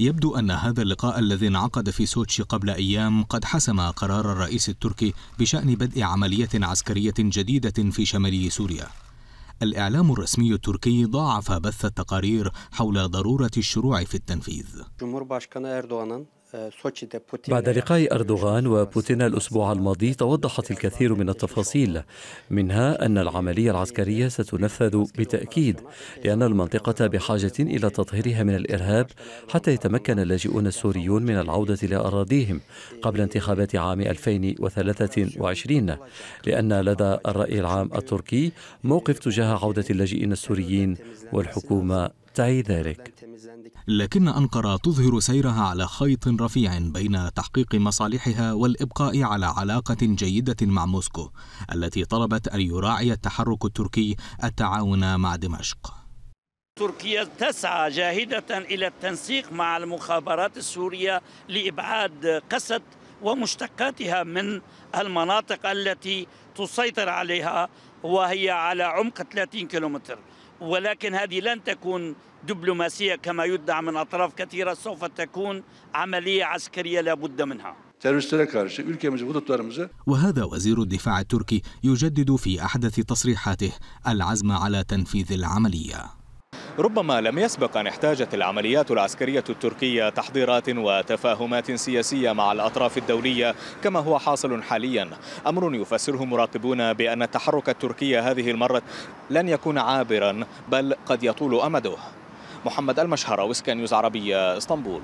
يبدو أن هذا اللقاء الذي انعقد في سوتشي قبل أيام قد حسم قرار الرئيس التركي بشأن بدء عملية عسكرية جديدة في شمال سوريا الإعلام الرسمي التركي ضاعف بث التقارير حول ضرورة الشروع في التنفيذ بعد لقاء أردوغان وبوتين الأسبوع الماضي توضحت الكثير من التفاصيل منها أن العملية العسكرية ستنفذ بتأكيد لأن المنطقة بحاجة إلى تطهيرها من الإرهاب حتى يتمكن اللاجئون السوريون من العودة لأراضيهم قبل انتخابات عام 2023 لأن لدى الرأي العام التركي موقف تجاه عودة اللاجئين السوريين والحكومة تعي ذلك لكن أنقرة تظهر سيرها على خيط رفيع بين تحقيق مصالحها والإبقاء على علاقة جيدة مع موسكو التي طلبت أن يراعي التحرك التركي التعاون مع دمشق تركيا تسعى جاهدة إلى التنسيق مع المخابرات السورية لإبعاد قسد ومشتقاتها من المناطق التي تسيطر عليها وهي على عمق 30 كيلومتر ولكن هذه لن تكون دبلوماسية كما يدعى من أطراف كثيرة سوف تكون عملية عسكرية لابد منها وهذا وزير الدفاع التركي يجدد في أحدث تصريحاته العزم على تنفيذ العملية ربما لم يسبق أن احتاجت العمليات العسكرية التركية تحضيرات وتفاهمات سياسية مع الأطراف الدولية كما هو حاصل حاليا أمر يفسره مراقبون بأن التحرك التركي هذه المرة لن يكون عابرا بل قد يطول أمده محمد المشهر وسكا نيوز عربية اسطنبول